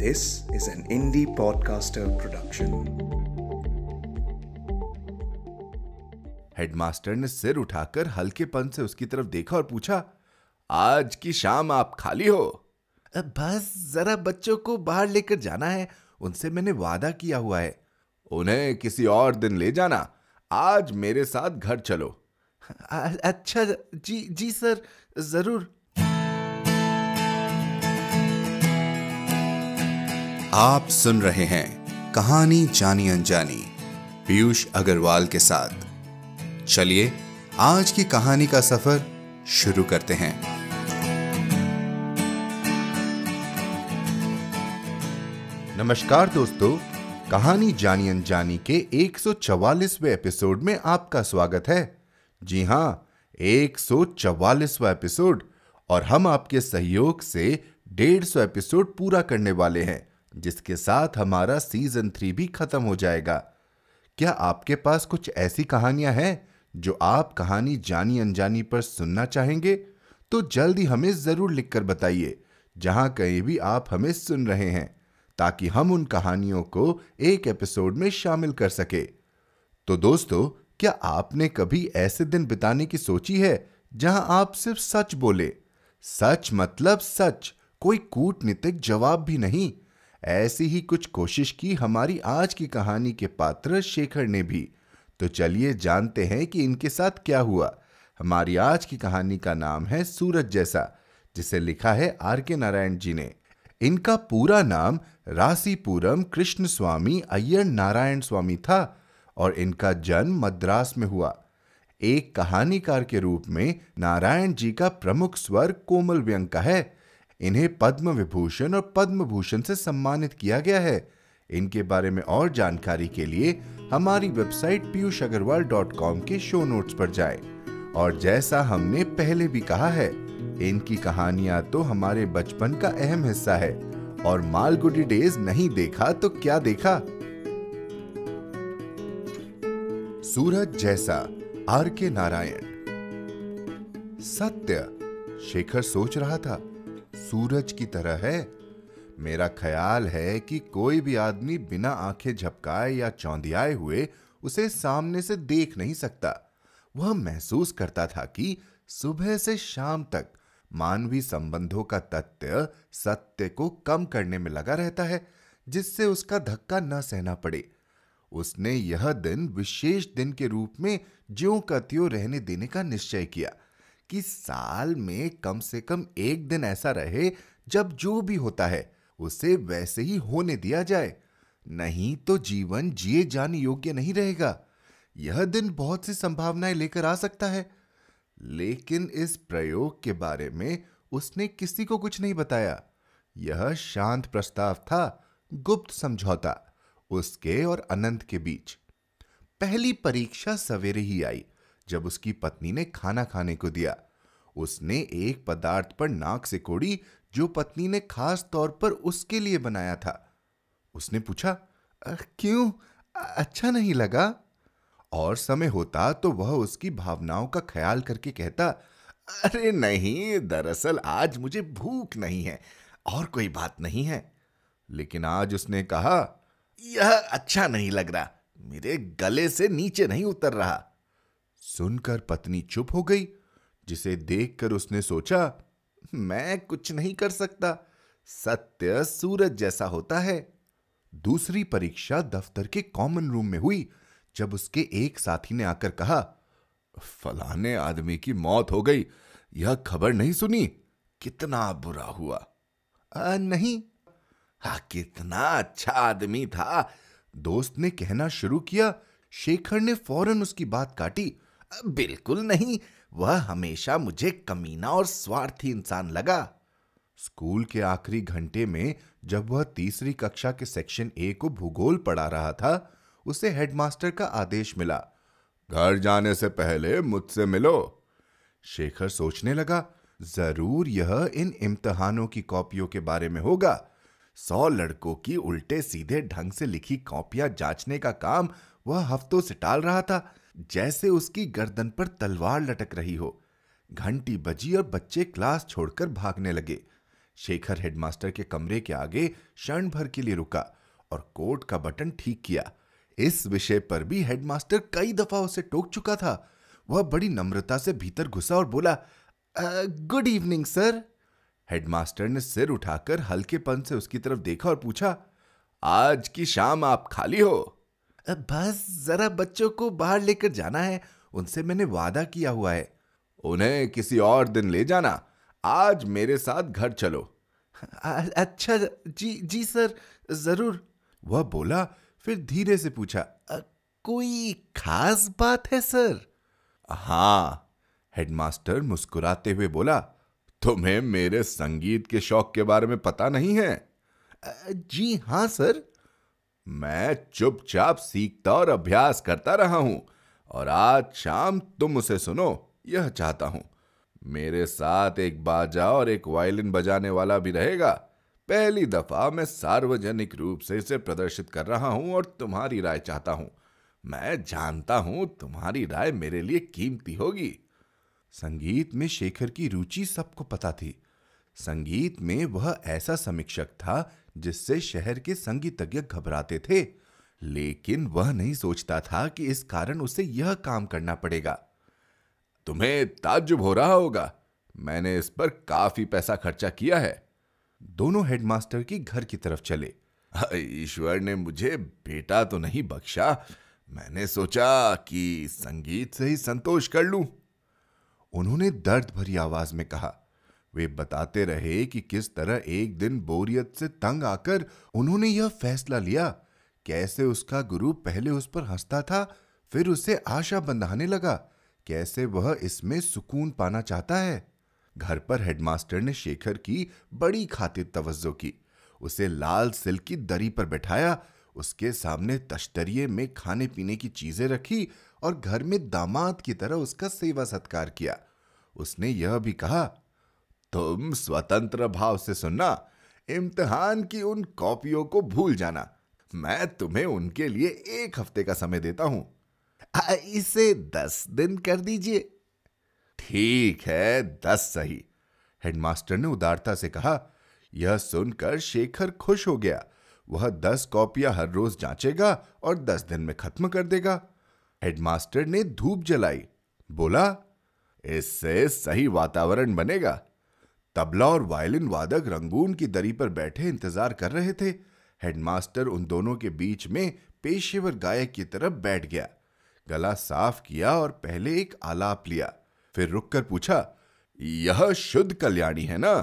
This is an indie podcaster production. Headmaster ने सिर उठाकर हल्केपन से उसकी तरफ देखा और पूछा आज की शाम आप खाली हो बस जरा बच्चों को बाहर लेकर जाना है उनसे मैंने वादा किया हुआ है उन्हें किसी और दिन ले जाना आज मेरे साथ घर चलो अच्छा जी जी सर जरूर आप सुन रहे हैं कहानी जानी अनजानी पीयूष अग्रवाल के साथ चलिए आज की कहानी का सफर शुरू करते हैं नमस्कार दोस्तों कहानी जानी अनजानी के 144वें एपिसोड में आपका स्वागत है जी हाँ 144वां एपिसोड और हम आपके सहयोग से डेढ़ सौ एपिसोड पूरा करने वाले हैं जिसके साथ हमारा सीजन थ्री भी खत्म हो जाएगा क्या आपके पास कुछ ऐसी कहानियां हैं जो आप कहानी जानी अनजानी पर सुनना चाहेंगे तो जल्दी हमें ज़रूर लिखकर बताइए जहां कहीं भी आप हमें सुन रहे हैं ताकि हम उन कहानियों को एक एपिसोड में शामिल कर सके तो दोस्तों क्या आपने कभी ऐसे दिन बिताने की सोची है जहां आप सिर्फ सच बोले सच मतलब सच कोई कूटनीतिक जवाब भी नहीं ऐसी ही कुछ कोशिश की हमारी आज की कहानी के पात्र शेखर ने भी तो चलिए जानते हैं कि इनके साथ क्या हुआ हमारी आज की कहानी का नाम है सूरज जैसा जिसे लिखा है आर के नारायण जी ने इनका पूरा नाम रासीपुरम कृष्ण स्वामी अय्यर नारायण स्वामी था और इनका जन्म मद्रास में हुआ एक कहानीकार के रूप में नारायण जी का प्रमुख स्वर कोमल व्यंग का है इन्हें पद्म विभूषण और पद्म भूषण से सम्मानित किया गया है इनके बारे में और जानकारी के लिए हमारी website Piyush Agarwal dot com के शो नोट्स पर जाए और जैसा हमने पहले भी कहा है इनकी कहानियां तो हमारे बचपन का अहम हिस्सा है और मालगुडी डेज नहीं देखा तो क्या देखा सूरज जैसा आर के नारायण सत्य शेखर सोच रहा था सूरज की तरह है मेरा ख्याल है कि कोई भी आदमी बिना आंखें झपकाए या चौंधियाए हुए उसे सामने से देख नहीं सकता वह महसूस करता था कि सुबह से शाम तक मानवीय संबंधों का तथ्य सत्य को कम करने में लगा रहता है जिससे उसका धक्का न सहना पड़े उसने यह दिन विशेष दिन के रूप में ज्यो का त्यों रहने देने का निश्चय किया कि साल में कम से कम एक दिन ऐसा रहे जब जो भी होता है उसे वैसे ही होने दिया जाए नहीं तो जीवन जिए जाने योग्य नहीं रहेगा यह दिन बहुत सी संभावनाएं लेकर आ सकता है लेकिन इस प्रयोग के बारे में उसने किसी को कुछ नहीं बताया यह शांत प्रस्ताव था गुप्त समझौता उसके और अनंत के बीच पहली परीक्षा सवेरे ही आई जब उसकी पत्नी ने खाना खाने को दिया उसने एक पदार्थ पर नाक से कोड़ी जो पत्नी ने खास तौर पर उसके लिए बनाया था उसने पूछा क्यों अच्छा नहीं लगा और समय होता तो वह उसकी भावनाओं का ख्याल करके कहता अरे नहीं दरअसल आज मुझे भूख नहीं है और कोई बात नहीं है लेकिन आज उसने कहा यह अच्छा नहीं लग रहा मेरे गले से नीचे नहीं उतर रहा सुनकर पत्नी चुप हो गई जिसे देखकर उसने सोचा मैं कुछ नहीं कर सकता सत्य सूरज जैसा होता है दूसरी परीक्षा दफ्तर के कॉमन रूम में हुई जब उसके एक साथी ने आकर कहा फलाने आदमी की मौत हो गई यह खबर नहीं सुनी कितना बुरा हुआ आ, नहीं हा कितना अच्छा आदमी था दोस्त ने कहना शुरू किया शेखर ने फौरन उसकी बात काटी बिल्कुल नहीं वह हमेशा मुझे कमीना और स्वार्थी इंसान लगा स्कूल के आखिरी घंटे में जब वह तीसरी कक्षा के सेक्शन ए को भूगोल पढ़ा रहा था उसे हेडमास्टर का आदेश मिला घर जाने से पहले मुझसे मिलो शेखर सोचने लगा जरूर यह इन इम्तहानों की कॉपियों के बारे में होगा सौ लड़कों की उल्टे सीधे ढंग से लिखी कॉपियां जांचने का काम वह हफ्तों से टाल रहा था जैसे उसकी गर्दन पर तलवार लटक रही हो घंटी बजी और बच्चे क्लास छोड़कर भागने लगे शेखर हेडमास्टर के कमरे के आगे क्षण भर के लिए रुका और कोट का बटन ठीक किया इस विषय पर भी हेडमास्टर कई दफा उसे टोक चुका था वह बड़ी नम्रता से भीतर घुसा और बोला गुड इवनिंग सर हेडमास्टर ने सिर उठाकर हल्केपन से उसकी तरफ देखा और पूछा आज की शाम आप खाली हो बस जरा बच्चों को बाहर लेकर जाना है उनसे मैंने वादा किया हुआ है उन्हें किसी और दिन ले जाना आज मेरे साथ घर चलो आ, अच्छा जी जी सर जरूर वह बोला फिर धीरे से पूछा कोई खास बात है सर हाँ हेडमास्टर मुस्कुराते हुए बोला तुम्हें मेरे संगीत के शौक के बारे में पता नहीं है जी हाँ सर मैं चुपचाप सीखता और अभ्यास करता रहा हूं और आज शाम तुम उसे सुनो यह चाहता हूं मेरे साथ एक बाजा और एक वायलिन बजाने वाला भी रहेगा पहली दफा मैं सार्वजनिक रूप से इसे प्रदर्शित कर रहा हूं और तुम्हारी राय चाहता हूं मैं जानता हूं तुम्हारी राय मेरे लिए कीमती होगी संगीत में शेखर की रुचि सबको पता थी संगीत में वह ऐसा समीक्षक था जिससे शहर के संगीतज्ञ घबराते थे लेकिन वह नहीं सोचता था कि इस कारण उसे यह काम करना पड़ेगा तुम्हें ताज्जुब हो रहा होगा मैंने इस पर काफी पैसा खर्चा किया है दोनों हेडमास्टर की घर की तरफ चले ईश्वर ने मुझे बेटा तो नहीं बख्शा मैंने सोचा कि संगीत से ही संतोष कर लूं। उन्होंने दर्द भरी आवाज में कहा वे बताते रहे कि किस तरह एक दिन बोरियत से तंग आकर उन्होंने यह फैसला लिया कैसे उसका गुरु पहले उस पर हंसता था फिर उसे आशा बंधाने लगा कैसे वह इसमें सुकून पाना चाहता है घर पर हेडमास्टर ने शेखर की बड़ी खातिर तवज्जो की उसे लाल सिल्क की दरी पर बैठाया उसके सामने तश्तरिए में खाने पीने की चीजें रखी और घर में दामाद की तरह उसका सेवा सत्कार किया उसने यह भी कहा तुम स्वतंत्र भाव से सुनना इम्तहान की उन कॉपियों को भूल जाना मैं तुम्हें उनके लिए एक हफ्ते का समय देता हूं इसे दस दिन कर दीजिए ठीक है दस सही हेडमास्टर ने उदारता से कहा यह सुनकर शेखर खुश हो गया वह दस कॉपियां हर रोज जांचेगा और दस दिन में खत्म कर देगा हेडमास्टर ने धूप जलाई बोला इससे सही वातावरण बनेगा तबला और वायलिन वादक रंगून की दरी पर बैठे इंतजार कर रहे थे हेडमास्टर उन दोनों के बीच में पेशेवर गायक की तरफ बैठ गया गला साफ किया और पहले एक आलाप लिया फिर रुककर पूछा यह शुद्ध कल्याणी है ना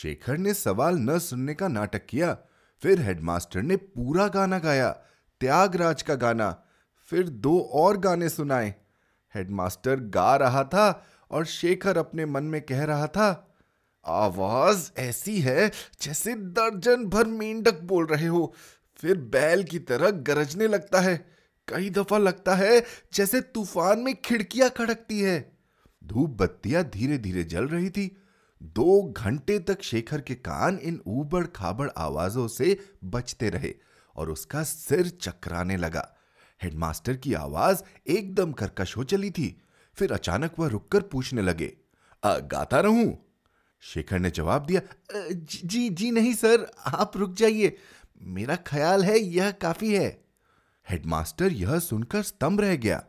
शेखर ने सवाल न सुनने का नाटक किया फिर हेडमास्टर ने पूरा गाना गाया त्यागराज का गाना फिर दो और गाने सुनाए हेडमास्टर गा रहा था और शेखर अपने मन में कह रहा था आवाज ऐसी है जैसे दर्जन भर मेंढक बोल रहे हो फिर बैल की तरह गरजने लगता है कई दफा लगता है जैसे तूफान में खिड़कियां खड़कती है धूप बत्तियां धीरे धीरे जल रही थी दो घंटे तक शेखर के कान इन ऊबड़ खाबड़ आवाजों से बचते रहे और उसका सिर चकराने लगा हेडमास्टर की आवाज एकदम करकश हो चली थी फिर अचानक वह रुककर पूछने लगे आ, गाता रहूं शेखर ने जवाब दिया जी जी नहीं सर आप रुक जाइए मेरा ख्याल है यह काफी है हेडमास्टर यह सुनकर स्तंभ रह गया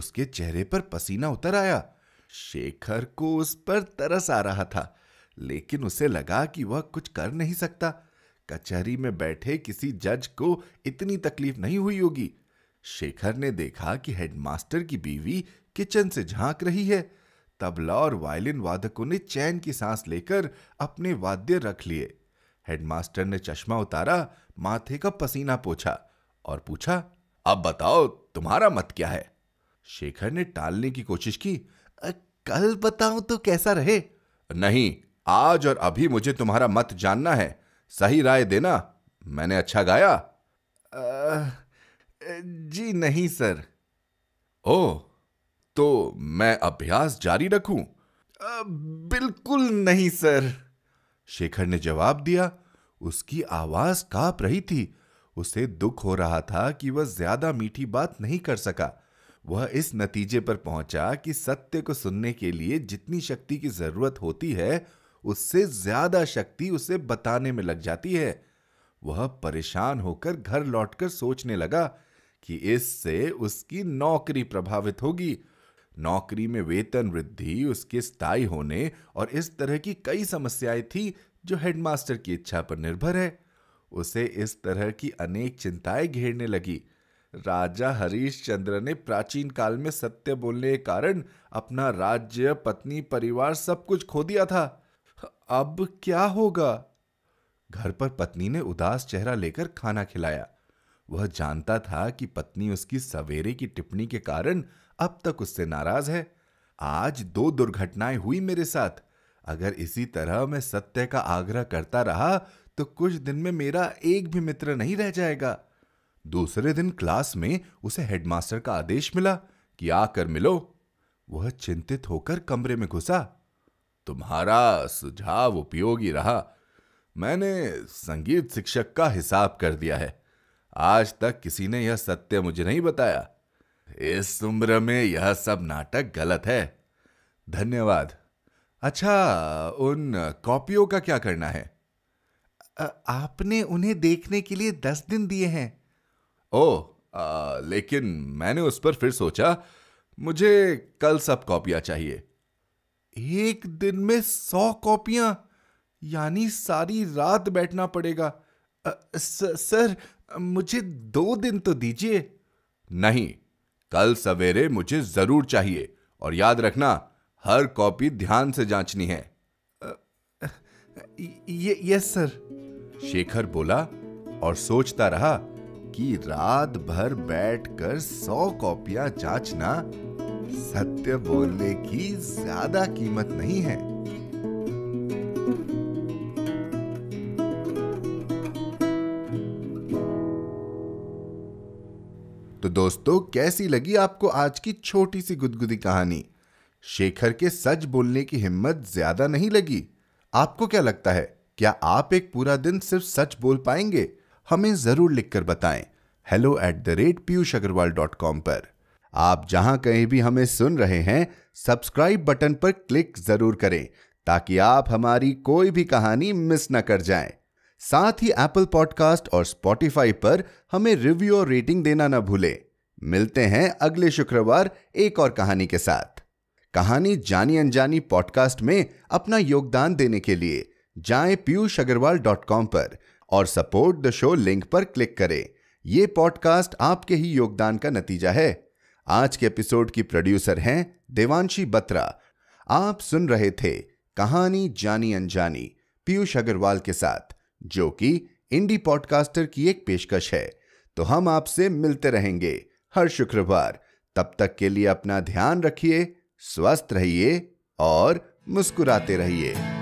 उसके चेहरे पर पसीना उतर आया शेखर को उस पर तरस आ रहा था लेकिन उसे लगा कि वह कुछ कर नहीं सकता कचहरी में बैठे किसी जज को इतनी तकलीफ नहीं हुई होगी शेखर ने देखा कि हेडमास्टर की बीवी किचन से झांक रही है तबला और वायलिन वादकों ने चैन की सांस लेकर अपने वाद्य रख लिए हेडमास्टर ने चश्मा उतारा माथे का पसीना पोछा और पूछा अब बताओ तुम्हारा मत क्या है शेखर ने टालने की कोशिश की कल बताओ तो कैसा रहे नहीं आज और अभी मुझे तुम्हारा मत जानना है सही राय देना मैंने अच्छा गाया आ, जी नहीं सर ओह तो मैं अभ्यास जारी रखूं? बिल्कुल नहीं सर शेखर ने जवाब दिया उसकी आवाज कांप रही थी उसे दुख हो रहा था कि वह ज्यादा मीठी बात नहीं कर सका वह इस नतीजे पर पहुंचा कि सत्य को सुनने के लिए जितनी शक्ति की जरूरत होती है उससे ज्यादा शक्ति उसे बताने में लग जाती है वह परेशान होकर घर लौटकर सोचने लगा कि इससे उसकी नौकरी प्रभावित होगी नौकरी में वेतन वृद्धि उसके स्थायी होने और इस तरह की कई समस्याएं थी जो हेडमास्टर की इच्छा पर निर्भर है उसे इस तरह की अनेक चिंताएं घेरने लगी राजा हरीश चंद्र ने प्राचीन काल में सत्य बोलने के कारण अपना राज्य पत्नी परिवार सब कुछ खो दिया था अब क्या होगा घर पर पत्नी ने उदास चेहरा लेकर खाना खिलाया वह जानता था कि पत्नी उसकी सवेरे की टिप्पणी के कारण अब तक उससे नाराज है आज दो दुर्घटनाएं हुई मेरे साथ अगर इसी तरह मैं सत्य का आग्रह करता रहा तो कुछ दिन में मेरा एक भी मित्र नहीं रह जाएगा दूसरे दिन क्लास में उसे हेडमास्टर का आदेश मिला कि आकर मिलो वह चिंतित होकर कमरे में घुसा तुम्हारा सुझाव उपयोगी रहा मैंने संगीत शिक्षक का हिसाब कर दिया है आज तक किसी ने यह सत्य मुझे नहीं बताया इस उम्र में यह सब नाटक गलत है धन्यवाद अच्छा उन कॉपियों का क्या करना है आपने उन्हें देखने के लिए दस दिन दिए हैं ओ आ, लेकिन मैंने उस पर फिर सोचा मुझे कल सब कॉपियां चाहिए एक दिन में सौ कॉपियां यानी सारी रात बैठना पड़ेगा आ, स, सर मुझे दो दिन तो दीजिए नहीं कल सवेरे मुझे जरूर चाहिए और याद रखना हर कॉपी ध्यान से जांचनी है ये यस सर शेखर बोला और सोचता रहा कि रात भर बैठकर सौ कॉपियां जांचना सत्य बोलने की ज्यादा कीमत नहीं है दोस्तों कैसी लगी आपको आज की छोटी सी गुदगुदी कहानी शेखर के सच बोलने की हिम्मत ज्यादा नहीं लगी आपको क्या लगता है क्या आप एक पूरा दिन सिर्फ सच बोल पाएंगे हमें जरूर लिखकर बताएं hello at the rate Piyush Agarwal dot com पर आप जहां कहीं भी हमें सुन रहे हैं सब्सक्राइब बटन पर क्लिक जरूर करें ताकि आप हमारी कोई भी कहानी मिस ना कर जाएं। साथ ही एप्पल पॉडकास्ट और स्पॉटिफाई पर हमें रिव्यू और रेटिंग देना ना भूले मिलते हैं अगले शुक्रवार एक और कहानी के साथ कहानी जानी अनजानी पॉडकास्ट में अपना योगदान देने के लिए जाएं पीयूष अग्रवाल डॉट कॉम पर और सपोर्ट द शो लिंक पर क्लिक करें यह पॉडकास्ट आपके ही योगदान का नतीजा है आज के एपिसोड की प्रोड्यूसर हैं देवांशी बत्रा आप सुन रहे थे कहानी जानी अनजानी पीयूष अग्रवाल के साथ जो कि इंडी पॉडकास्टर की एक पेशकश है तो हम आपसे मिलते रहेंगे हर शुक्रवार तब तक के लिए अपना ध्यान रखिए स्वस्थ रहिए और मुस्कुराते रहिए